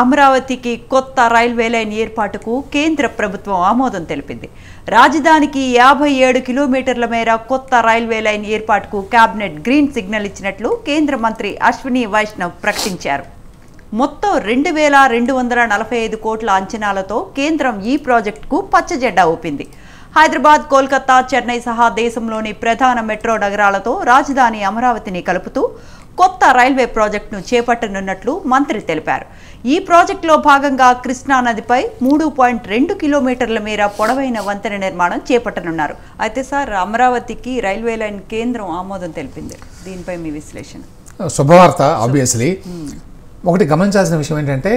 అమరావతికి కొత్త railway line ఏర్పాటుకు కేంద్ర ప్రభుత్వం ఆమోదం తెలిపింది రాజధానికి యాభై ఏడు కిలోమీటర్ల మేర కొత్త రైల్వే లైన్ ఏర్పాటుకు కేబినెట్ గ్రీన్ సిగ్నల్ ఇచ్చినట్లు కేంద్ర మంత్రి అశ్విని వైష్ణవ్ ప్రకటించారు మొత్తం రెండు వేల రెండు వందల నలభై ఐదు కోట్ల అంచనాలతో కేంద్రం ఈ ప్రాజెక్టుకు పచ్చజెడ్డ ఊపింది హైదరాబాద్ కోల్కతా చెన్నై సహా దేశంలోని ప్రధాన మెట్రో నగరాలతో రాజధాని అమరావతిని కలుపుతూ కొత్త రైల్వే ప్రాజెక్టును చేపట్టనున్నట్లు మంత్రి తెలిపారు ఈ ప్రాజెక్టులో భాగంగా కృష్ణానదిపై మూడు పాయింట్ రెండు కిలోమీటర్ల మేర పొడవైన వంతెన నిర్మాణం చేపట్టనున్నారు అయితే సార్ అమరావతికి రైల్వే లైన్ కేంద్రం ఆమోదం తెలిపింది దీనిపై మీ విశ్లేషణ శుభవార్త ఆబ్వియస్లీ ఒకటి గమనించాల్సిన విషయం ఏంటంటే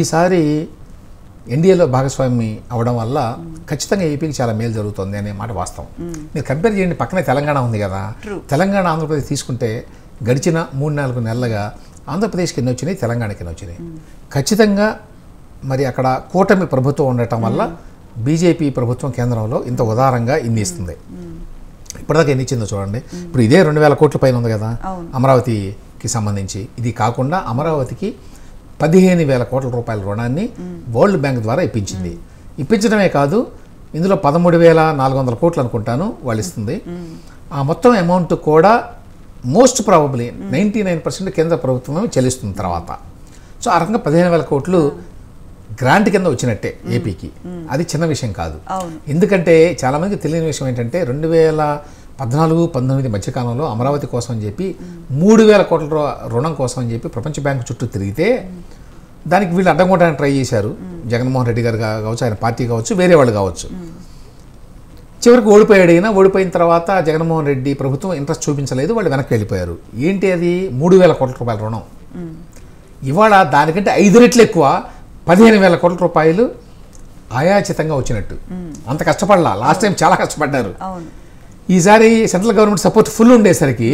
ఈసారి ఎన్డీఏలో భాగస్వామి అవడం వల్ల ఖచ్చితంగా ఏపీకి చాలా మేలు జరుగుతుంది అనే మాట వాస్తవం మీరు కంపేర్ చేయండి పక్కనే తెలంగాణ ఉంది కదా తెలంగాణ ఆంధ్రప్రదేశ్ తీసుకుంటే గడిచిన మూడు నాలుగు నెలలుగా ఆంధ్రప్రదేశ్కి ఎన్ని వచ్చినాయి తెలంగాణకి ఎన్ని వచ్చినాయి ఖచ్చితంగా మరి అక్కడ కూటమి ప్రభుత్వం ఉండటం వల్ల బీజేపీ ప్రభుత్వం కేంద్రంలో ఇంత ఉదారంగా ఇన్ని ఇస్తుంది ఇప్పటిదాకా ఎన్ని ఇచ్చిందో చూడండి ఇప్పుడు ఇదే రెండు వేల కోట్ల పైన ఉంది కదా అమరావతికి సంబంధించి ఇది కాకుండా అమరావతికి పదిహేను వేల కోట్ల రూపాయల రుణాన్ని వరల్డ్ బ్యాంక్ ద్వారా ఇప్పించింది ఇప్పించడమే కాదు ఇందులో పదమూడు వేల నాలుగు వందల కోట్లు అనుకుంటాను వాళ్ళు ఇస్తుంది ఆ మొత్తం అమౌంట్ కూడా most probably ninety nine percent కేంద్ర ప్రభుత్వం చెల్లిస్తుంది తర్వాత సో ఆ రకంగా పదిహేను వేల కోట్లు గ్రాంట్ కింద వచ్చినట్టే ఏపీకి అది చిన్న విషయం కాదు ఎందుకంటే చాలామందికి తెలియని విషయం ఏంటంటే రెండు వేల పద్నాలుగు పంతొమ్మిది మధ్యకాలంలో అమరావతి కోసం అని చెప్పి మూడు వేల కోట్ల రుణం కోసం అని చెప్పి ప్రపంచ బ్యాంకు చుట్టూ తిరిగితే దానికి వీళ్ళు అడ్డంకోవడానికి ట్రై చేశారు జగన్మోహన్ రెడ్డి గారు కావచ్చు ఆయన పార్టీ కావచ్చు వేరే వాళ్ళు కావచ్చు చివరికి ఓడిపోయాడు అయినా ఓడిపోయిన తర్వాత జగన్మోహన్ రెడ్డి ప్రభుత్వం ఇంట్రెస్ట్ చూపించలేదు వాళ్ళు వెనక్కి వెళ్ళిపోయారు ఏంటి అది మూడు వేల కోట్ల రూపాయల రుణం ఇవాళ దానికంటే ఐదు రెట్లు ఎక్కువ పదిహేను వేల కోట్ల రూపాయలు ఆయాచితంగా వచ్చినట్టు అంత కష్టపడలా లాస్ట్ టైం చాలా కష్టపడ్డారు ఈసారి సెంట్రల్ గవర్నమెంట్ సపోర్ట్ ఫుల్ ఉండేసరికి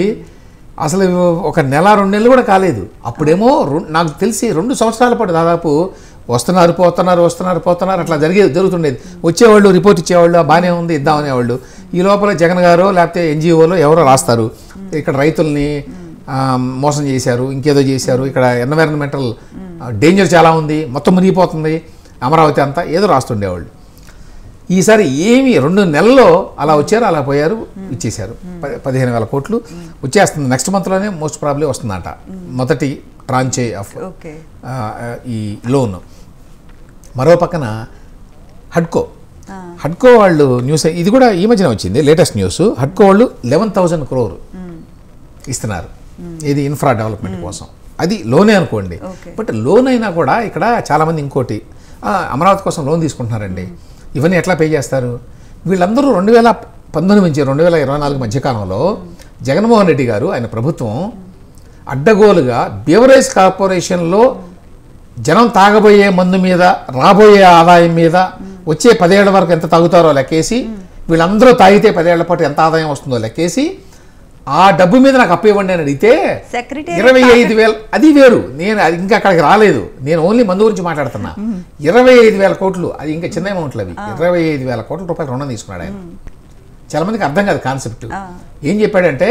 అసలు ఒక నెల రెండు నెలలు కూడా కాలేదు అప్పుడేమో నాకు తెలిసి రెండు సంవత్సరాల పాటు దాదాపు వస్తున్నారు పోతున్నారు వస్తున్నారు పోతున్నారు అట్లా జరిగేది జరుగుతుండేది వచ్చేవాళ్ళు రిపోర్ట్ ఇచ్చేవాళ్ళు బాగానే ఉంది ఇద్దాం అనేవాళ్ళు ఈ లోపల జగన్ గారో లేకపోతే ఎన్జిఓలో ఎవరో రాస్తారు ఇక్కడ రైతుల్ని మోసం చేశారు ఇంకేదో చేశారు ఇక్కడ ఎన్విరాన్మెంటల్ డేంజర్ చాలా ఉంది మొత్తం మునిగిపోతుంది అమరావతి అంతా ఏదో రాస్తుండేవాళ్ళు ఈసారి ఏమి రెండు నెలల్లో అలా వచ్చారు అలా పోయారు ఇచ్చేశారు పదిహేను వేల కోట్లు వచ్చేస్తుంది నెక్స్ట్ మంత్లోనే మోస్ట్ ప్రాబ్లీ వస్తుందంట మొదటి ట్రాన్చే ఆఫ్ ఈ లోన్ మరో పక్కన హడ్కో హడ్కో వాళ్ళు న్యూస్ ఇది కూడా ఈ మధ్యన వచ్చింది లేటెస్ట్ న్యూస్ హడ్కో వాళ్ళు లెవెన్ థౌజండ్ క్రోర్ ఇస్తున్నారు ఇది ఇన్ఫ్రా డెవలప్మెంట్ కోసం అది లోనే అనుకోండి బట్ లోన్ అయినా కూడా ఇక్కడ చాలామంది ఇంకోటి అమరావతి కోసం లోన్ తీసుకుంటున్నారండి ఇవన్నీ ఎట్లా పే చేస్తారు వీళ్ళందరూ రెండు వేల పంతొమ్మిది నుంచి రెండు వేల ఇరవై నాలుగు మధ్యకాలంలో జగన్మోహన్ రెడ్డి గారు ఆయన ప్రభుత్వం అడ్డగోలుగా బీవరేజ్ కార్పొరేషన్లో జనం తాగబోయే మందు మీద రాబోయే ఆదాయం మీద వచ్చే పదేళ్ల వరకు ఎంత తాగుతారో లెక్కేసి వీళ్ళందరూ తాగితే పదేళ్ల పాటు ఎంత ఆదాయం వస్తుందో లెక్కేసి ఆ డబ్బు మీద నాకు అప్పు ఇవ్వండి అని అడిగితే ఇరవై ఐదు వేల అది వేరు నేను అది ఇంకా అక్కడికి రాలేదు నేను ఓన్లీ మందు గురించి మాట్లాడుతున్నా ఇరవై ఐదు వేల కోట్లు అది ఇంకా చిన్న అమౌంట్లు అవి ఇరవై ఐదు వేల కోట్ల రూపాయలు రుణం తీసుకున్నాడు ఆయన చాలా మందికి అర్థం కాదు కాన్సెప్ట్ ఏం చెప్పాడంటే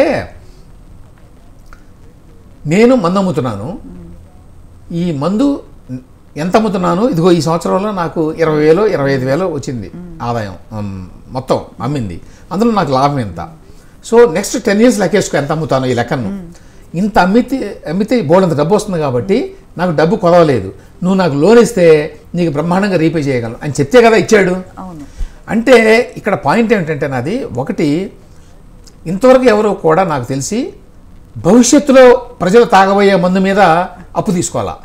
నేను మందు అమ్ముతున్నాను ఈ మందు ఎంత అమ్ముతున్నాను ఇదిగో ఈ సంవత్సరంలో నాకు ఇరవై వేలు ఇరవై ఐదు వేలు వచ్చింది ఆదాయం మొత్తం అమ్మింది అందులో నాకు లాభం ఎంత సో నెక్స్ట్ టెన్ ఇయర్స్ లెక్కేసుకో ఎంత అమ్ముతాను ఈ లెక్కను ఇంత అమ్మితే అమ్మితే అంత డబ్బు వస్తుంది కాబట్టి నాకు డబ్బు కొదవలేదు నువ్వు నాకు లోన్ ఇస్తే నీకు బ్రహ్మాండంగా రీపే చేయగలను అని చెప్తే కదా ఇచ్చాడు అంటే ఇక్కడ పాయింట్ ఏమిటంటే నాది ఒకటి ఇంతవరకు ఎవరు కూడా నాకు తెలిసి భవిష్యత్తులో ప్రజలు తాగబోయే మందు మీద అప్పు తీసుకోవాలా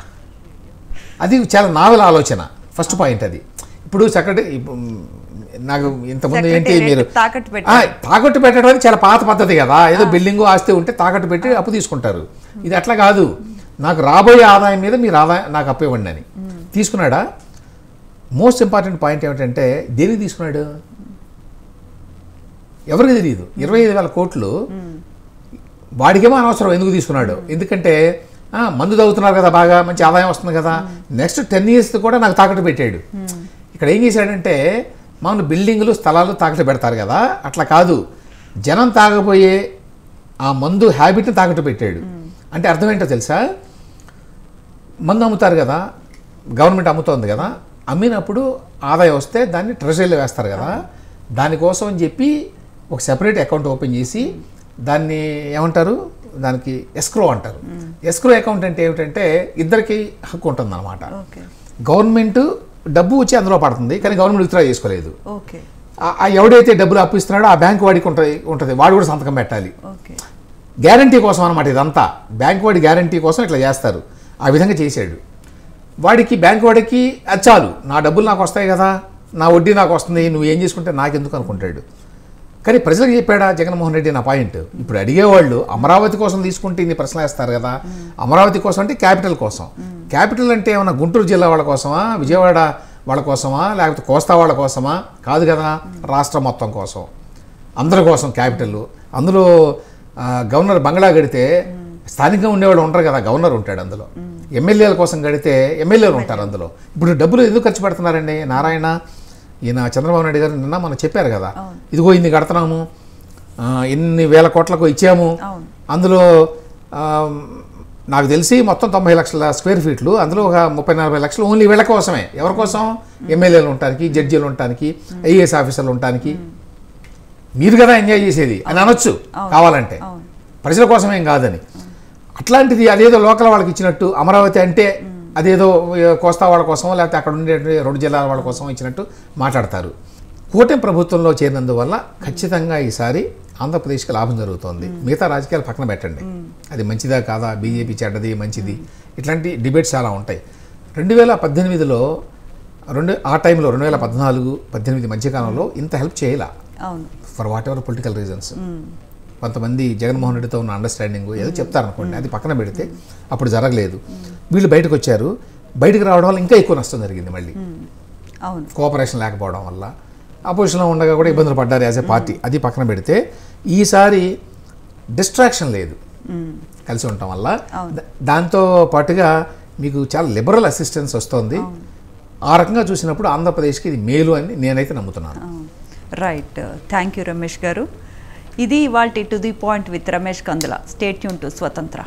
అది చాలా నావెల ఆలోచన ఫస్ట్ పాయింట్ అది ఇప్పుడు సెక్రటరీ నాకు hmm. ఇంతకుముందు ఏంటి మీరు తాకట్టు పెట్టి తాకట్టు పెట్టడం అనేది చాలా పాత పద్ధతి కదా ఏదో బిల్డింగ్ ఆస్తి ఉంటే తాకట్టు పెట్టి అప్పు తీసుకుంటారు hmm. ఇది అట్లా కాదు నాకు రాబోయే ఆదాయం మీద మీరు ఆదాయం నాకు అప్పు ఇవ్వండి అని hmm. తీసుకున్నాడా మోస్ట్ ఇంపార్టెంట్ పాయింట్ ఏమిటంటే దేనికి తీసుకున్నాడు ఎవరికి తెలియదు ఇరవై ఐదు వేల కోట్లు వాడికేమో అనవసరం ఎందుకు తీసుకున్నాడు ఎందుకంటే మందు తగ్గుతున్నారు కదా బాగా మంచి ఆదాయం వస్తుంది కదా నెక్స్ట్ టెన్ ఇయర్స్ కూడా నాకు తాకట్టు పెట్టాడు ఇక్కడ ఏం చేశాడంటే మామూలు బిల్డింగులు స్థలాలు తాకట్టు పెడతారు కదా అట్లా కాదు జనం తాగబోయే ఆ మందు హ్యాబిట్ని తాకట్టు పెట్టాడు అంటే అర్థం ఏంటో తెలుసా మందు అమ్ముతారు కదా గవర్నమెంట్ అమ్ముతోంది కదా అమ్మినప్పుడు ఆదాయం వస్తే దాన్ని ట్రెజరీలో వేస్తారు కదా దానికోసం అని చెప్పి ఒక సెపరేట్ అకౌంట్ ఓపెన్ చేసి దాన్ని ఏమంటారు దానికి ఎస్క్రో అంటారు ఎస్క్రో అకౌంట్ అంటే ఏమిటంటే ఇద్దరికి హక్కు అనమాట గవర్నమెంట్ డబ్బు వచ్చి అందులో పడుతుంది కానీ గవర్నమెంట్ విత్డ్రా చేసుకోలేదు ఎవడైతే డబ్బులు అప్పు ఇస్తున్నాడో ఆ బ్యాంక్ వాడికి ఉంటుంది ఉంటుంది వాడు కూడా సంతకం పెట్టాలి గ్యారంటీ కోసం అనమాట ఇదంతా బ్యాంక్ వాడి గ్యారంటీ కోసం ఇట్లా చేస్తారు ఆ విధంగా చేశాడు వాడికి బ్యాంక్ వాడికి చాలు నా డబ్బులు నాకు వస్తాయి కదా నా వడ్డీ నాకు వస్తుంది నువ్వు ఏం చేసుకుంటే నాకెందుకు అనుకుంటాడు కానీ ప్రజలకు చెప్పాడా జగన్మోహన్ రెడ్డి నా పాయింట్ ఇప్పుడు అడిగేవాళ్ళు అమరావతి కోసం తీసుకుంటే ఇన్ని ప్రశ్న వేస్తారు కదా అమరావతి కోసం అంటే క్యాపిటల్ కోసం క్యాపిటల్ అంటే ఏమైనా గుంటూరు జిల్లా వాళ్ళ కోసమా విజయవాడ వాళ్ళ కోసమా లేకపోతే కోస్తా వాళ్ళ కోసమా కాదు కదా రాష్ట్రం మొత్తం కోసం అందరి కోసం క్యాపిటల్ అందులో గవర్నర్ బంగ్లా గడితే స్థానికంగా ఉండేవాళ్ళు ఉంటారు కదా గవర్నర్ ఉంటాడు అందులో ఎమ్మెల్యేల కోసం గడితే ఎమ్మెల్యేలు ఉంటారు అందులో ఇప్పుడు డబ్బులు ఎందుకు ఖర్చు పెడుతున్నారండి నారాయణ ఈయన చంద్రబాబు నాయుడు గారు నిన్న మనం చెప్పారు కదా ఇదిగో ఇన్ని కడుతున్నాము ఇన్ని వేల కోట్లకు ఇచ్చాము అందులో నాకు తెలిసి మొత్తం తొంభై లక్షల స్క్వేర్ ఫీట్లు అందులో ఒక ముప్పై నలభై లక్షలు ఓన్లీ వీళ్ళ కోసమే ఎవరి కోసం ఎమ్మెల్యేలు ఉండటానికి జడ్జీలు ఉండటానికి ఐఏఎస్ ఆఫీసర్లు ఉండటానికి మీరు కదా ఎంజాయ్ చేసేది అని అనొచ్చు కావాలంటే ప్రజల కోసమేం కాదని అట్లాంటిది అదేదో లోకల్ వాళ్ళకి ఇచ్చినట్టు అమరావతి అంటే అదేదో కోస్తా వాళ్ళ కోసం లేకపోతే అక్కడ ఉండే రెండు జిల్లాల వాళ్ళ కోసం ఇచ్చినట్టు మాట్లాడతారు కూటమి ప్రభుత్వంలో చేరినందువల్ల ఖచ్చితంగా ఈసారి ఆంధ్రప్రదేశ్కి లాభం జరుగుతోంది మిగతా రాజకీయాలు పక్కన పెట్టండి అది మంచిదా కాదా బీజేపీ చెడ్డది మంచిది ఇట్లాంటి డిబేట్స్ చాలా ఉంటాయి రెండు వేల పద్దెనిమిదిలో రెండు ఆ టైంలో రెండు వేల పద్నాలుగు పద్దెనిమిది మధ్యకాలంలో ఇంత హెల్ప్ చేయాల for whatever political reasons కొంతమంది జగన్మోహన్ రెడ్డితో ఉన్న అండర్స్టాండింగ్ ఏదో చెప్తారనుకోండి అది పక్కన పెడితే అప్పుడు జరగలేదు వీళ్ళు బయటకు వచ్చారు బయటకు రావడం వల్ల ఇంకా ఎక్కువ నష్టం జరిగింది మళ్ళీ కోఆపరేషన్ లేకపోవడం వల్ల అపోజిషన్లో ఉండగా కూడా ఇబ్బందులు పడ్డారు యాజ్ ఏ పార్టీ అది పక్కన పెడితే ఈసారి డిస్ట్రాక్షన్ లేదు కలిసి ఉండటం వల్ల దాంతో పాటుగా మీకు చాలా లిబరల్ అసిస్టెన్స్ వస్తుంది ఆ రకంగా చూసినప్పుడు ఆంధ్రప్రదేశ్కి ఇది మేలు అని నేనైతే నమ్ముతున్నాను రైట్ థ్యాంక్ యూ రమేష్ గారు ఇది ఇవాళ to the point with Ramesh Kandula state యూన్ టు స్వతంత్ర